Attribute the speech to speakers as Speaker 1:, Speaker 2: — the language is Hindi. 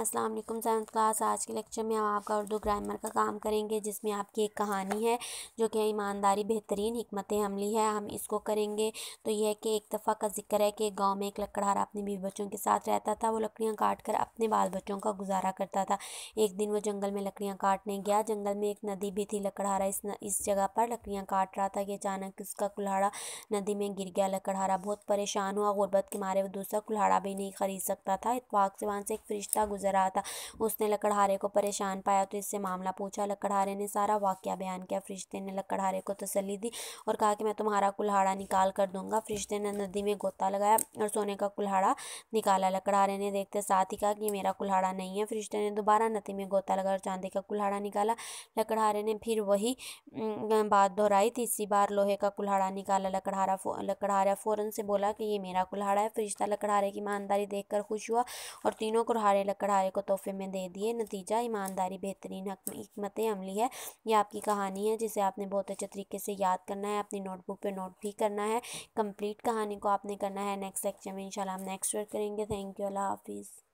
Speaker 1: अस्सलाम वालेकुम क्लास आज के लेक्चर में हम आपका उर्दू ग्रामर का काम करेंगे जिसमें आपकी एक कहानी है जो कि ईमानदारी बेहतरीन हमत हमली है हम इसको करेंगे तो यह है कि एक दफ़ा का जिक्र है कि गांव में एक लकड़हारा अपने बीवी बच्चों के साथ रहता था वो लकड़ियाँ काट कर अपने बाल बच्चों का गुजारा करता था एक दिन वो जंगल में लकड़ियाँ काटने गया जंगल में एक नदी भी थी लकड़हारा इस न, इस जगह पर लकड़ियाँ काट रहा था कि अचानक उसका कुल्हाड़ा नदी में गिर गया लकड़हारा बहुत परेशान हुआ गुर्बत के मारे वो दूसरा कुल्हाड़ा भी नहीं खरीद सकता था इतवाक से वहाँ से एक फरिश्ता नजर था उसने लकड़हारे को परेशान पाया तो इससे मामला पूछा लकड़हारे ने सारा वाक्य बयान किया फरिश्ते ने लकड़हारे को तसली दी और कहा कि मैं तुम्हारा कुल्हाड़ा निकाल कर दूंगा फरिश्ते ने नदी में गोता लगाया और सोने का कुल्हाड़ा निकाला लकड़हारे ने देखते साथ ही कहा कि मेरा कुल्हाड़ा नहीं है फरिश्ते ने दोबारा नदी में गोता लगा और चांदी का कुल्हाड़ा निकाला लकड़हारे ने फिर वही बात दोहराई तीसरी बार लोहे का कुल्हाड़ा निकाला लकड़हारा लकड़हारा फ़ौरन से बोला कि ये मेरा कुल्हाड़ा है फरिश्ता लकड़हारे की ईमानदारी देखकर खुश हुआ और तीनों कुल्हाड़े लकड़ा पढ़ाए को तोहफे में दे दिए नतीजा ईमानदारी बेहतरीन हमत अमली है यह आपकी कहानी है जिसे आपने बहुत अच्छे तरीके से याद करना है अपनी नोटबुक पे नोट भी करना है कम्प्लीट कहानी को आपने करना है नेक्स्ट लेक्चर में इनशाला हम नेक्स्ट वर्क करेंगे थैंक यू अल्लाह हाफिज़